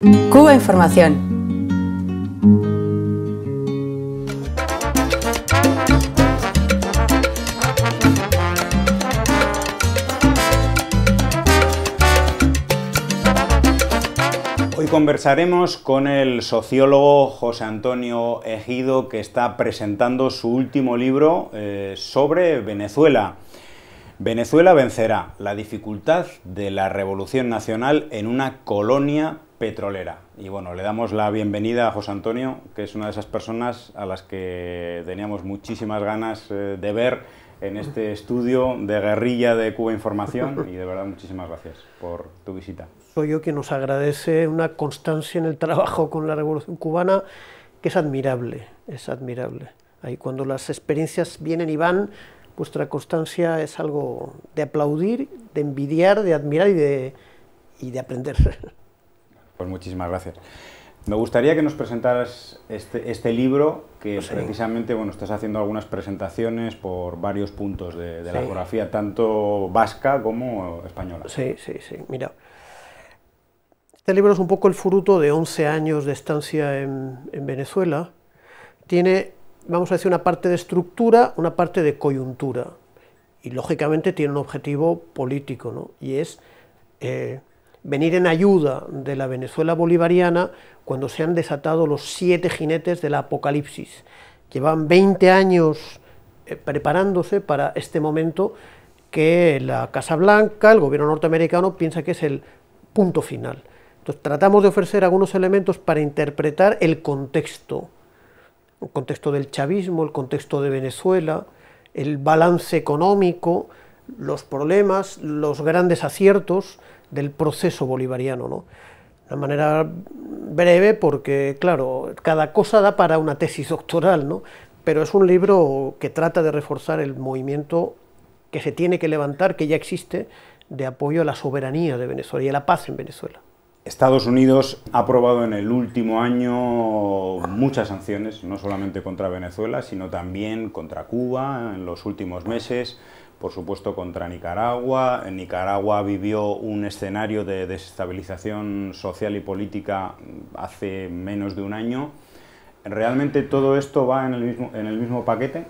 Cuba Información. Hoy conversaremos con el sociólogo José Antonio Ejido, que está presentando su último libro eh, sobre Venezuela. Venezuela vencerá la dificultad de la revolución nacional en una colonia petrolera. Y bueno, le damos la bienvenida a José Antonio, que es una de esas personas a las que teníamos muchísimas ganas eh, de ver en este estudio de guerrilla de Cuba Información y de verdad muchísimas gracias por tu visita. Soy yo quien nos agradece una constancia en el trabajo con la Revolución Cubana que es admirable, es admirable. Ahí cuando las experiencias vienen y van, vuestra constancia es algo de aplaudir, de envidiar, de admirar y de, y de aprender. Pues muchísimas gracias. Me gustaría que nos presentaras este, este libro, que precisamente bueno, estás haciendo algunas presentaciones por varios puntos de, la geografía, tanto vasca como española. Sí, sí, sí. Mira, este libro es un poco el fruto de 11 años de estancia en, Venezuela. Tiene, vamos a decir, una parte de estructura, una parte de coyuntura. Y lógicamente tiene un objetivo político, ¿no? Y es eh, venir en ayuda de la Venezuela bolivariana cuando se han desatado los siete jinetes del apocalipsis. Llevan 20 años eh, preparándose para este momento que la Casa Blanca, el gobierno norteamericano, piensa que es el punto final. Entonces tratamos de ofrecer algunos elementos para interpretar el contexto, el contexto del chavismo, el contexto de Venezuela, el balance económico, los problemas, los grandes aciertos, del proceso bolivariano. ¿no? De manera breve porque, claro, cada cosa da para una tesis doctoral, ¿no? pero es un libro que trata de reforzar el movimiento que se tiene que levantar, que ya existe, de apoyo a la soberanía de Venezuela y a la paz en Venezuela. Estados Unidos ha aprobado en el último año muchas sanciones, no solamente contra Venezuela, sino también contra Cuba en los últimos meses por supuesto contra Nicaragua. En Nicaragua vivió un escenario de desestabilización social y política hace menos de un año. ¿Realmente todo esto va en el mismo, en el mismo paquete?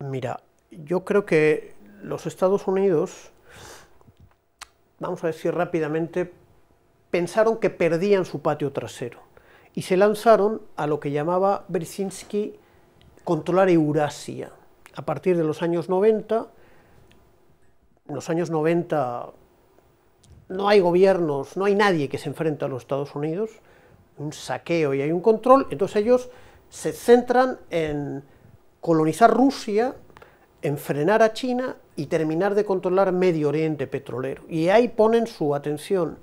Mira, yo creo que los Estados Unidos, vamos a decir rápidamente, pensaron que perdían su patio trasero y se lanzaron a lo que llamaba Brzezinski controlar Eurasia a partir de los años 90. En los años 90 no hay gobiernos, no hay nadie que se enfrente a los Estados Unidos, un saqueo y hay un control, entonces ellos se centran en colonizar Rusia, en frenar a China y terminar de controlar Medio Oriente petrolero. Y ahí ponen su atención.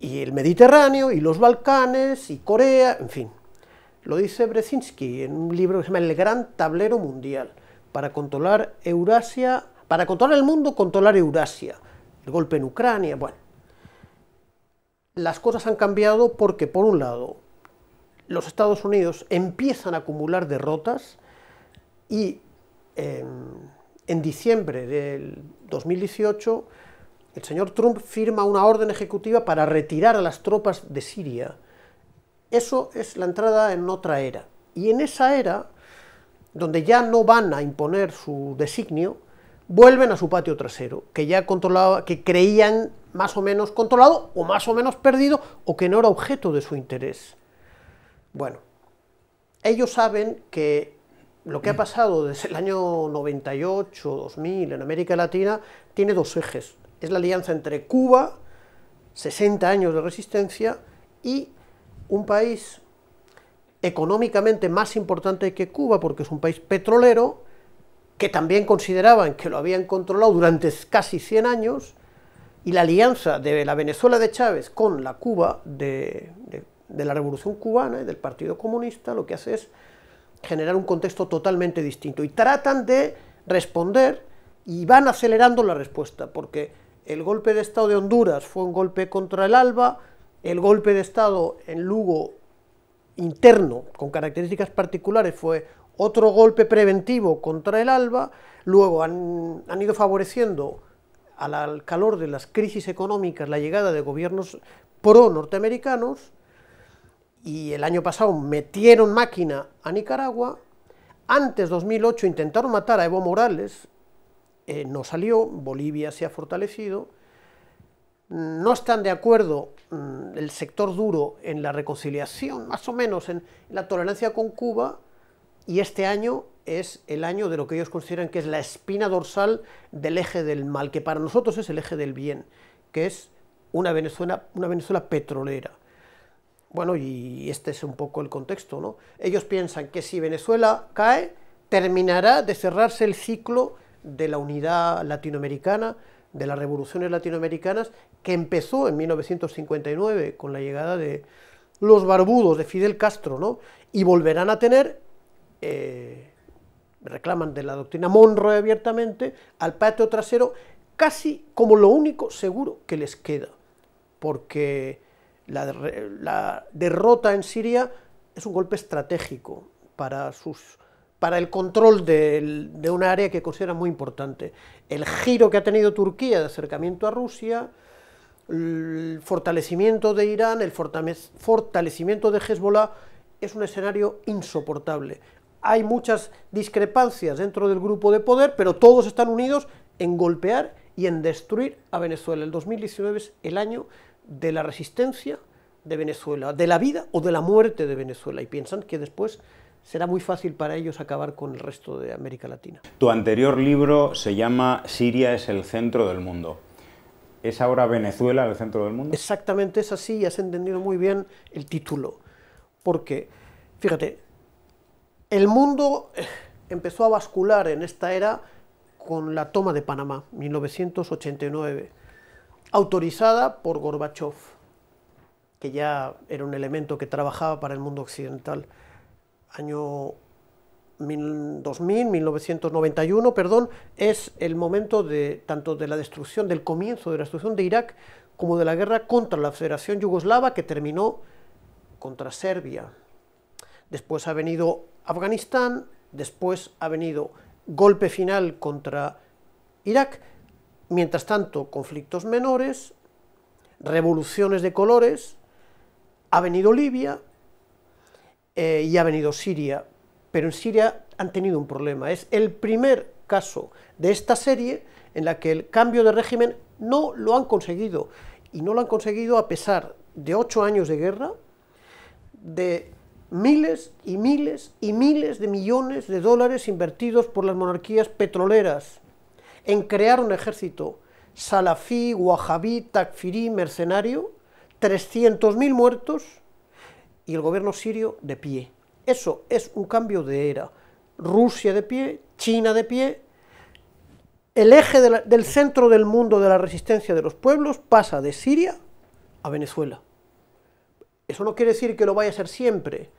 Y el Mediterráneo, y los Balcanes, y Corea, en fin. Lo dice Brzezinski en un libro que se llama El Gran Tablero Mundial. Para controlar Eurasia, para controlar el mundo, controlar Eurasia. El golpe en Ucrania, bueno. Las cosas han cambiado porque, por un lado, los Estados Unidos empiezan a acumular derrotas y em, en diciembre del 2018 el señor Trump firma una orden ejecutiva para retirar a las tropas de Siria eso es la entrada en otra era. Y en esa era, donde ya no van a imponer su designio, vuelven a su patio trasero, que ya controlaba, que creían más o menos controlado o más o menos perdido o que no era objeto de su interés. Bueno, ellos saben que lo que ha pasado desde el año 98, 2000 en América Latina tiene dos ejes. Es la alianza entre Cuba, 60 años de resistencia, y un país económicamente más importante que Cuba, porque es un país petrolero, que también consideraban que lo habían controlado durante casi 100 años, y la alianza de la Venezuela de Chávez con la Cuba de, la Revolución Cubana y del Partido Comunista lo que hace es generar un contexto totalmente distinto. Y tratan de responder y van acelerando la respuesta, porque el golpe de Estado de Honduras fue un golpe contra el ALBA, el golpe de Estado en Lugo interno, con características particulares, fue otro golpe preventivo contra el ALBA, luego han, ido favoreciendo al, calor de las crisis económicas la llegada de gobiernos pro-norteamericanos, y el año pasado metieron máquina a Nicaragua, antes 2008 intentaron matar a Evo Morales, eh, no salió, Bolivia se ha fortalecido, no están de acuerdo mm, el sector duro en la reconciliación, más o menos en la tolerancia con Cuba, y este año es el año de lo que ellos consideran que es la espina dorsal del eje del mal, que para nosotros es el eje del bien, que es una Venezuela, una Venezuela petrolera. Bueno, y este es un poco el contexto, ¿no? Ellos piensan que si Venezuela cae, terminará de cerrarse el ciclo de la unidad latinoamericana, de las revoluciones latinoamericanas que empezó en 1959 con la llegada de los barbudos de Fidel Castro, ¿no? Y volverán a tener, eh, reclaman de la doctrina Monroe abiertamente, al patio trasero casi como lo único seguro que les queda, porque la derrota en Siria es un golpe estratégico para sus para el control de, un área que considera muy importante. El giro que ha tenido Turquía de acercamiento a Rusia, el fortalecimiento de Irán, el fortalecimiento de Hezbollah, es un escenario insoportable. Hay muchas discrepancias dentro del grupo de poder, pero todos están unidos en golpear y en destruir a Venezuela. El 2019 es el año de la resistencia de Venezuela, de la vida o de la muerte de Venezuela, y piensan que después será muy fácil para ellos acabar con el resto de América Latina. Tu anterior libro se llama Siria es el centro del mundo. ¿Es ahora Venezuela el centro del mundo? Exactamente es así y has entendido muy bien el título. Porque, fíjate, el mundo eh, empezó a bascular en esta era con la toma de Panamá, 1989, autorizada por Gorbachev, que ya era un elemento que trabajaba para el mundo occidental año 2000, 1991, perdón, es el momento tanto de la destrucción, del comienzo de la destrucción de Irak, como de la guerra contra la Federación Yugoslava que terminó contra Serbia. Después ha venido Afganistán, después ha venido golpe final contra Irak, mientras tanto conflictos menores, revoluciones de colores, ha venido Libia, eh, y ha venido Siria, pero en Siria han tenido un problema. Es el primer caso de esta serie en la que el cambio de régimen no lo han conseguido, y no lo han conseguido a pesar de ocho años de guerra, de miles y miles y miles de millones de dólares invertidos por las monarquías petroleras en crear un ejército salafí, wahabí, takfirí, mercenario, 300.000 muertos, y el gobierno sirio de pie. Eso es un cambio de era. Rusia de pie, China de pie. El eje del centro del mundo de la resistencia de los pueblos pasa de Siria a Venezuela. Eso no quiere decir que lo vaya a ser siempre.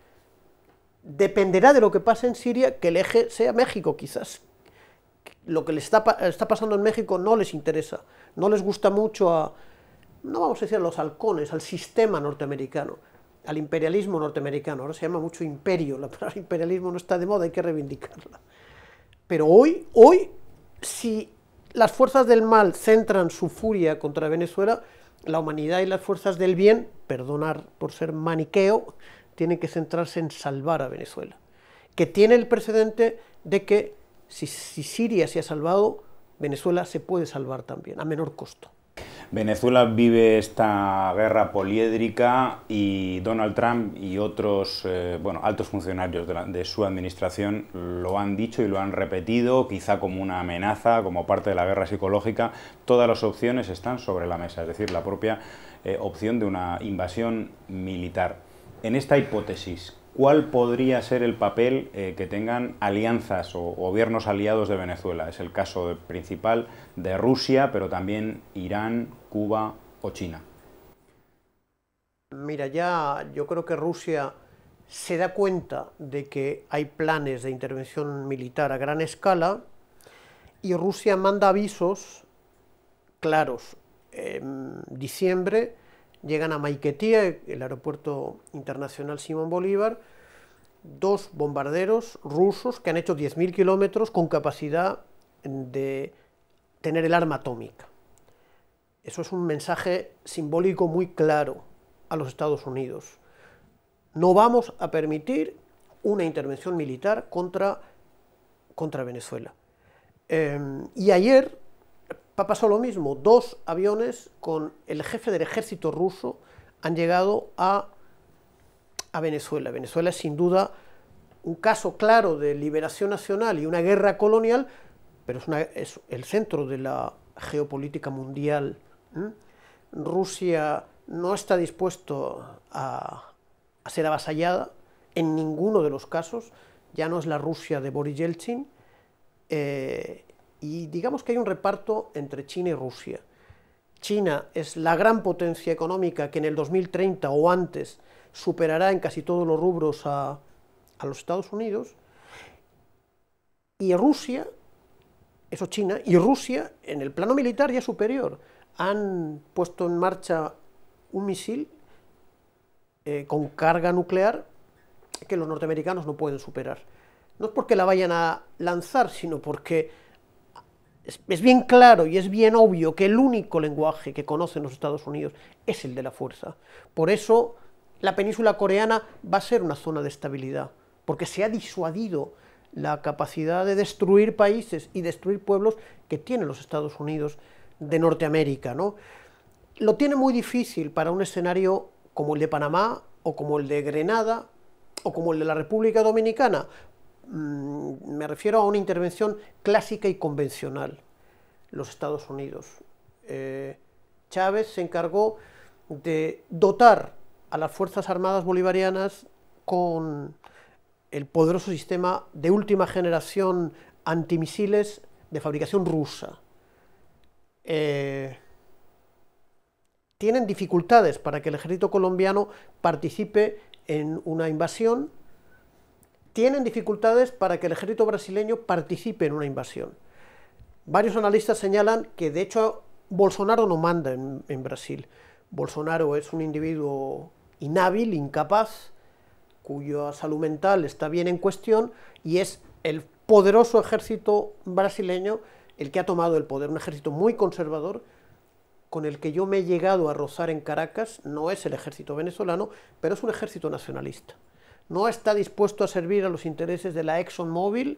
Dependerá de lo que pase en Siria que el eje sea México quizás lo que le está, está, pasando en México no les interesa, no les gusta mucho a, no vamos a decir a los halcones, al sistema norteamericano al imperialismo norteamericano. Ahora se llama mucho imperio, la palabra imperialismo no está de moda, hay que reivindicarla. Pero hoy, hoy, si las fuerzas del mal centran su furia contra Venezuela, la humanidad y las fuerzas del bien, perdonar por ser maniqueo, tienen que centrarse en salvar a Venezuela. Que tiene el precedente de que si Siria se ha salvado, Venezuela se puede salvar también, a menor costo. Venezuela vive esta guerra poliédrica y Donald Trump y otros eh, bueno, altos funcionarios de, su administración lo han dicho y lo han repetido, quizá como una amenaza, como parte de la guerra psicológica. Todas las opciones están sobre la mesa, es decir, la propia eh, opción de una invasión militar. En esta hipótesis, ¿Cuál podría ser el papel eh, que tengan alianzas o gobiernos aliados de Venezuela? Es el caso principal de Rusia, pero también Irán, Cuba o China. Mira, ya yo creo que Rusia se da cuenta de que hay planes de intervención militar a gran escala y Rusia manda avisos claros. En diciembre Llegan a Maiquetía, el aeropuerto internacional Simón Bolívar, dos bombarderos rusos que han hecho 10.000 kilómetros con capacidad de tener el arma atómica. Eso es un mensaje simbólico muy claro a los Estados Unidos. No vamos a permitir una intervención militar contra, contra Venezuela. Em, y ayer pasó lo mismo, dos aviones con el jefe del ejército ruso han llegado a, Venezuela. Venezuela es sin duda un caso claro de liberación nacional y una guerra colonial, pero es, el centro de la geopolítica mundial. Rusia no está dispuesto a, ser avasallada en ninguno de los casos, ya no es la Rusia de Boris Yeltsin, eh, y digamos que hay un reparto entre China y Rusia. China es la gran potencia económica que en el 2030 o antes superará en casi todos los rubros a, a los Estados Unidos, y Rusia, eso China, y Rusia en el plano militar ya superior, han puesto en marcha un misil eh, con carga nuclear que los norteamericanos no pueden superar. No es porque la vayan a lanzar, sino porque es, bien claro y es bien obvio que el único lenguaje que conocen los Estados Unidos es el de la fuerza. Por eso la península coreana va a ser una zona de estabilidad, porque se ha disuadido la capacidad de destruir países y destruir pueblos que tienen los Estados Unidos de Norteamérica. ¿no? Lo tiene muy difícil para un escenario como el de Panamá o como el de Grenada o como el de la República Dominicana, Mm, me refiero a una intervención clásica y convencional, los Estados Unidos. Eh, Chávez se encargó de dotar a las Fuerzas Armadas Bolivarianas con el poderoso sistema de última generación antimisiles de fabricación rusa. Eh, tienen dificultades para que el ejército colombiano participe en una invasión tienen dificultades para que el ejército brasileño participe en una invasión. Varios analistas señalan que de hecho Bolsonaro no manda en, Brasil. Bolsonaro es un individuo inhábil, incapaz, cuya salud mental está bien en cuestión y es el poderoso ejército brasileño el que ha tomado el poder, un ejército muy conservador con el que yo me he llegado a rozar en Caracas, no es el ejército venezolano, pero es un ejército nacionalista no está dispuesto a servir a los intereses de la ExxonMobil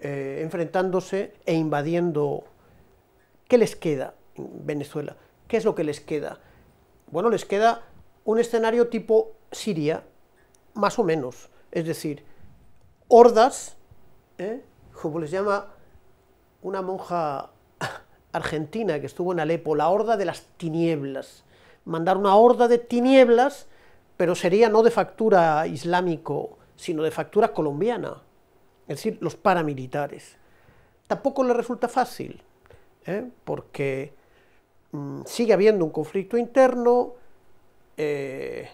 eh, enfrentándose e invadiendo. ¿Qué les queda en Venezuela? ¿Qué es lo que les queda? Bueno, les queda un escenario tipo Siria, más o menos. Es decir, hordas, ¿eh? como les llama una monja argentina que estuvo en Alepo, la horda de las tinieblas. Mandar una horda de tinieblas pero sería no de factura islámico, sino de factura colombiana, es decir, los paramilitares. Tampoco le resulta fácil, ¿eh? porque mm, sigue habiendo un conflicto interno eh,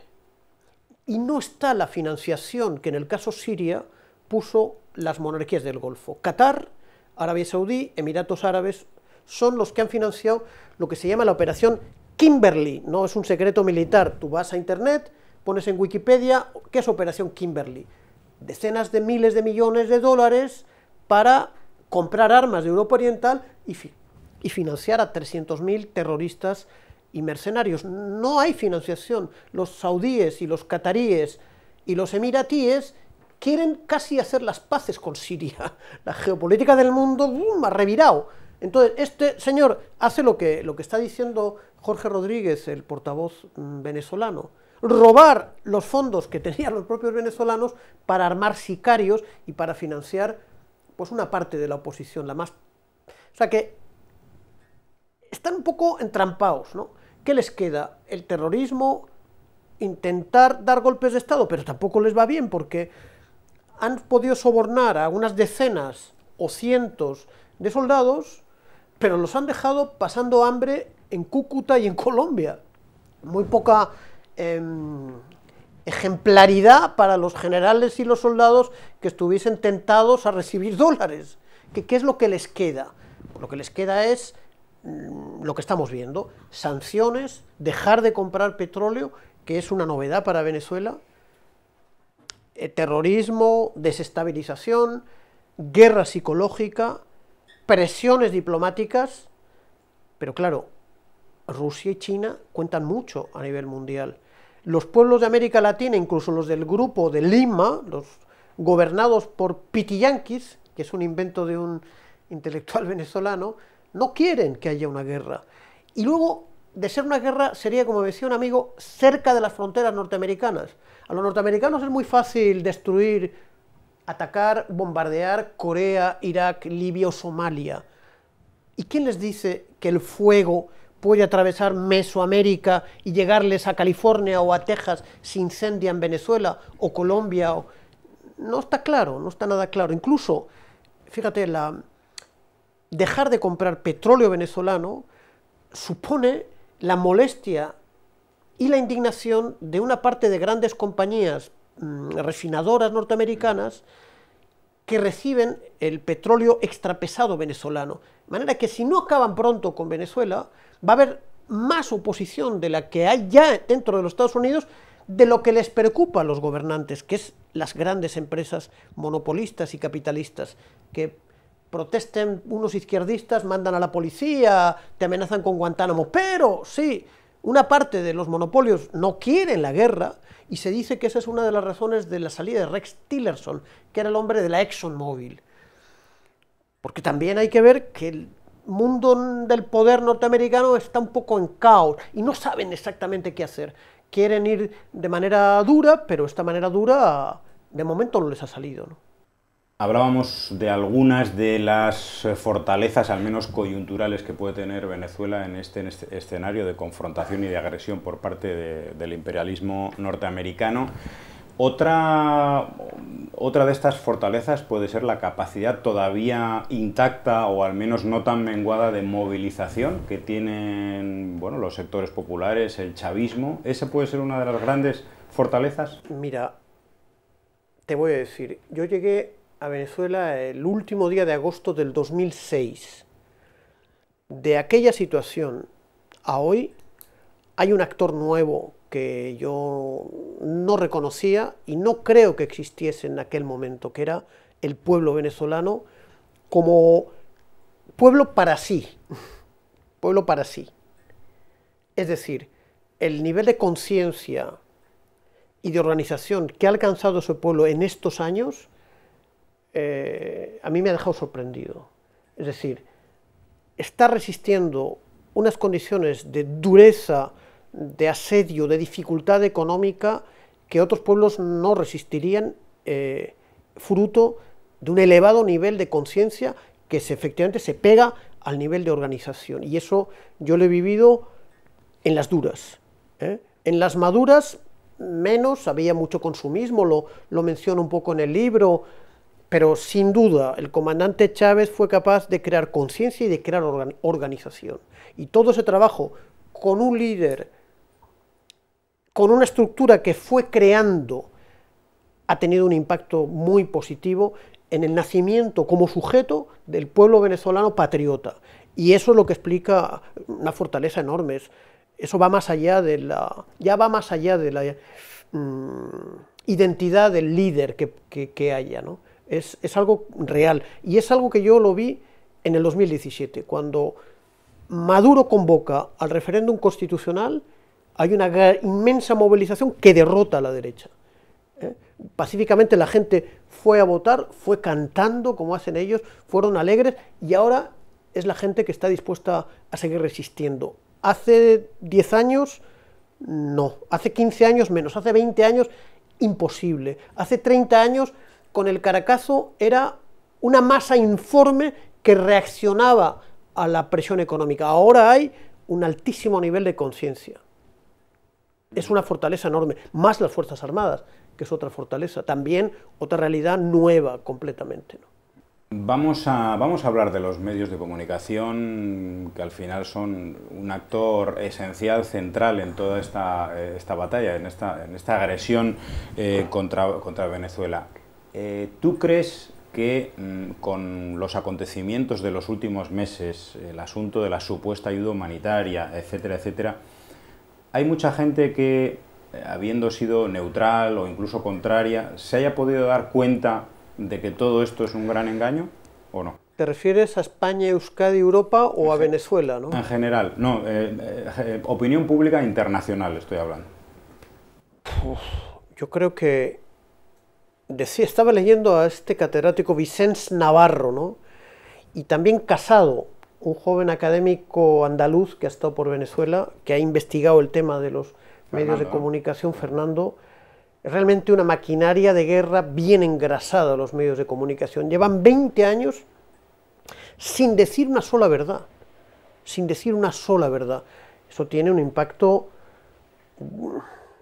y no está la financiación que en el caso Siria puso las monarquías del Golfo. Qatar, Arabia Saudí, Emiratos Árabes son los que han financiado lo que se llama la operación Kimberly, No es un secreto militar, tú vas a Internet pones en Wikipedia qué es Operación Kimberly. Decenas de miles de millones de dólares para comprar armas de Europa Oriental y, financiar a 300.000 terroristas y mercenarios. No hay financiación. Los saudíes y los cataríes y los emiratíes quieren casi hacer las paces con Siria. La geopolítica del mundo ha revirado. Entonces, este señor hace lo que está diciendo Jorge Rodríguez, el portavoz mm, venezolano robar los fondos que tenían los propios venezolanos para armar sicarios y para financiar pues una parte de la oposición, la más... O sea que están un poco entrampados, ¿no? ¿Qué les queda? El terrorismo, intentar dar golpes de Estado, pero tampoco les va bien porque han podido sobornar a unas decenas o cientos de soldados, pero los han dejado pasando hambre en Cúcuta y en Colombia. Muy poca Em, ejemplaridad para los generales y los soldados que estuviesen tentados a recibir dólares. ¿Qué, qué es lo que les queda? lo que les queda es mm, lo que estamos viendo, sanciones, dejar de comprar petróleo, que es una novedad para Venezuela, eh, terrorismo, desestabilización, guerra psicológica, presiones diplomáticas, pero claro, Rusia y China cuentan mucho a nivel mundial los pueblos de América Latina, incluso los del grupo de Lima, los gobernados por pitiyanquis, que es un invento de un intelectual venezolano, no quieren que haya una guerra. Y luego, de ser una guerra, sería, como decía un amigo, cerca de las fronteras norteamericanas. A los norteamericanos es muy fácil destruir, atacar, bombardear Corea, Irak, Libia o Somalia. ¿Y quién les dice que el fuego puede atravesar Mesoamérica y llegarles a California o a Texas si en Venezuela o Colombia. O... No está claro, no está nada claro. Incluso, fíjate, la... dejar de comprar petróleo venezolano supone la molestia y la indignación de una parte de grandes compañías mm, refinadoras norteamericanas que reciben el petróleo extrapesado venezolano. De manera que si no acaban pronto con Venezuela, va a haber más oposición de la que hay ya dentro de los Estados Unidos de lo que les preocupa a los gobernantes, que es las grandes empresas monopolistas y capitalistas, que protesten unos izquierdistas, mandan a la policía, te amenazan con Guantánamo, pero sí, una parte de los monopolios no quieren la guerra y se dice que esa es una de las razones de la salida de Rex Tillerson, que era el hombre de la ExxonMobil. Porque también hay que ver que el mundo del poder norteamericano está un poco en caos y no saben exactamente qué hacer. Quieren ir de manera dura, pero esta manera dura de momento no les ha salido. Hablábamos de algunas de las fortalezas, al menos coyunturales, que puede tener Venezuela en este, este escenario de confrontación y de agresión por parte del imperialismo norteamericano. Otra, otra de estas fortalezas puede ser la capacidad todavía intacta o al menos no tan menguada de movilización que tienen bueno, los sectores populares, el chavismo. ¿Esa puede ser una de las grandes fortalezas? Mira, te voy a decir, yo llegué a Venezuela el último día de agosto del 2006. De aquella situación a hoy hay un actor nuevo que yo no reconocía y no creo que existiese en aquel momento, que era el pueblo venezolano como pueblo para sí, pueblo para sí. Es decir, el nivel de conciencia y de organización que ha alcanzado su pueblo en estos años eh, a mí me ha dejado sorprendido. Es decir, está resistiendo unas condiciones de dureza, de asedio, de dificultad económica que otros pueblos no resistirían, eh, fruto de un elevado nivel de conciencia que efectivamente se pega al nivel de organización. Y eso yo lo he vivido en las duras. ¿eh? En las maduras, menos, había mucho consumismo, lo, lo menciono un poco en el libro, pero sin duda, el comandante Chávez fue capaz de crear conciencia y de crear organización. Y todo ese trabajo con un líder, con una estructura que fue creando, ha tenido un impacto muy positivo en el nacimiento como sujeto del pueblo venezolano patriota. Y eso es lo que explica una fortaleza enorme. eso va más allá de la. ya va más allá de la mm, identidad del líder que, que haya. ¿no? es, algo real y es algo que yo lo vi en el 2017, cuando Maduro convoca al referéndum constitucional, hay una inmensa movilización que derrota a la derecha. ¿eh? Pacíficamente la gente fue a votar, fue cantando como hacen ellos, fueron alegres y ahora es la gente que está dispuesta a seguir resistiendo. Hace 10 años, no. Hace 15 años menos. Hace 20 años, imposible. Hace 30 años con el Caracazo era una masa informe que reaccionaba a la presión económica. Ahora hay un altísimo nivel de conciencia. Es una fortaleza enorme, más las Fuerzas Armadas, que es otra fortaleza, también otra realidad nueva completamente. ¿no? Vamos, a, vamos a hablar de los medios de comunicación, que al final son un actor esencial, central en toda esta, eh, batalla, en esta, en esta agresión eh, contra, contra Venezuela. Eh, ¿Tú crees que mm, con los acontecimientos de los últimos meses, el asunto de la supuesta ayuda humanitaria, etcétera, etcétera, hay mucha gente que, eh, habiendo sido neutral o incluso contraria, se haya podido dar cuenta de que todo esto es un gran engaño o no? ¿Te refieres a España, Euskadi, Europa o a Venezuela? ¿no? En general, no, eh, opinión pública internacional estoy hablando. yo creo que estaba leyendo a este catedrático Vicens Navarro, ¿no? Y también Casado, un joven académico andaluz que ha estado por Venezuela, que ha investigado el tema de los medios de comunicación, Fernando. Realmente una maquinaria de guerra bien engrasada los medios de comunicación. Llevan 20 años sin decir una sola verdad, sin decir una sola verdad. Eso tiene un impacto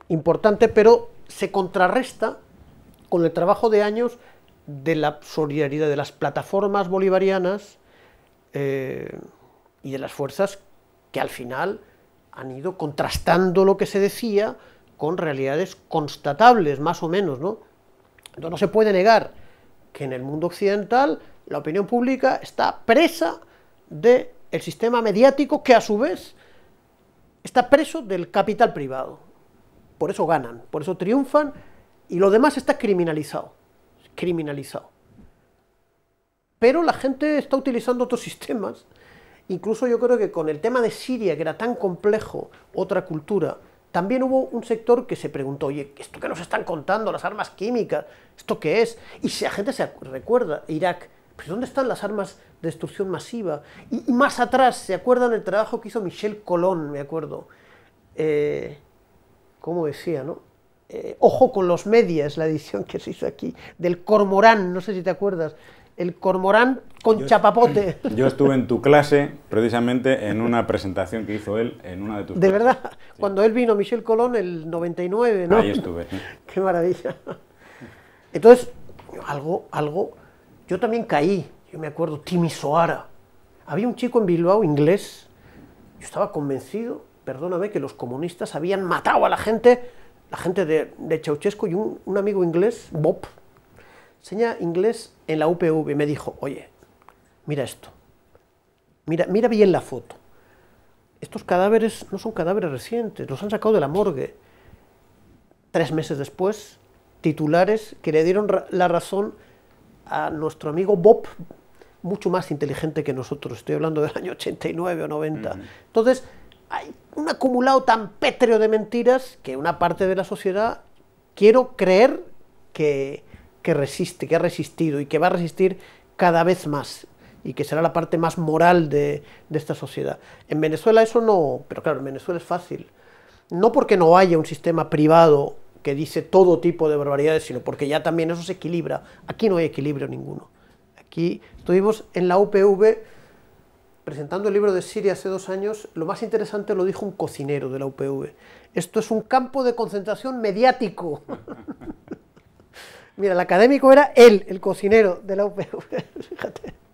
importante, pero se contrarresta con el trabajo de años de la solidaridad de las plataformas bolivarianas eh, y de las fuerzas que al final han ido contrastando lo que se decía con realidades constatables, más o menos. ¿no? Entonces no se puede negar que en el mundo occidental la opinión pública está presa del sistema mediático que a su vez está preso del capital privado. Por eso ganan, por eso triunfan y lo demás está criminalizado, criminalizado. Pero la gente está utilizando otros sistemas. Incluso yo creo que con el tema de Siria, que era tan complejo, otra cultura, también hubo un sector que se preguntó, oye, ¿esto que nos están contando? Las armas químicas, ¿esto qué es? Y si la gente se recuerda, Irak, pues, ¿dónde están las armas de destrucción masiva? Y, más atrás, ¿se acuerdan el trabajo que hizo Michel Colón, me acuerdo? Eh, ¿Cómo decía, no? Eh, ojo con los medias, la edición que se hizo aquí, del Cormorán, no sé si te acuerdas, el Cormorán con chapapote. Yo estuve en tu clase, precisamente en una presentación que hizo él en una de tus. De verdad, cuando él vino, Michel Colón, el 99, ¿no? Ahí estuve. Qué maravilla. Entonces, algo, algo. Yo también caí, yo me acuerdo, Timisoara. Había un chico en Bilbao inglés, yo estaba convencido, perdóname, que los comunistas habían matado a la gente la gente de, de Ceausescu y un, amigo inglés, Bob, enseña inglés en la UPV, y me dijo, oye, mira esto, mira, mira bien la foto. Estos cadáveres no son cadáveres recientes, los han sacado de la morgue. Tres meses después, titulares que le dieron la razón a nuestro amigo Bob, mucho más inteligente que nosotros, estoy hablando del año 89 o 90. Entonces, hay un acumulado tan pétreo de mentiras que una parte de la sociedad quiero creer que, resiste, que ha resistido y que va a resistir cada vez más y que será la parte más moral de, de, esta sociedad. En Venezuela eso no, pero claro, en Venezuela es fácil. No porque no haya un sistema privado que dice todo tipo de barbaridades, sino porque ya también eso se equilibra. Aquí no hay equilibrio ninguno. Aquí estuvimos en la UPV presentando el libro de Siria hace dos años, lo más interesante lo dijo un cocinero de la UPV. Esto es un campo de concentración mediático. Mira, el académico era él, el cocinero de la UPV, fíjate.